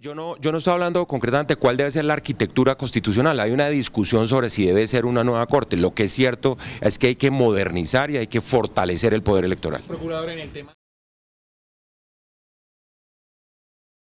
Yo no, yo estoy hablando concretamente cuál debe ser la arquitectura constitucional, hay una discusión sobre si debe ser una nueva corte, lo que es cierto es que hay que modernizar y hay que fortalecer el poder electoral. en el tema...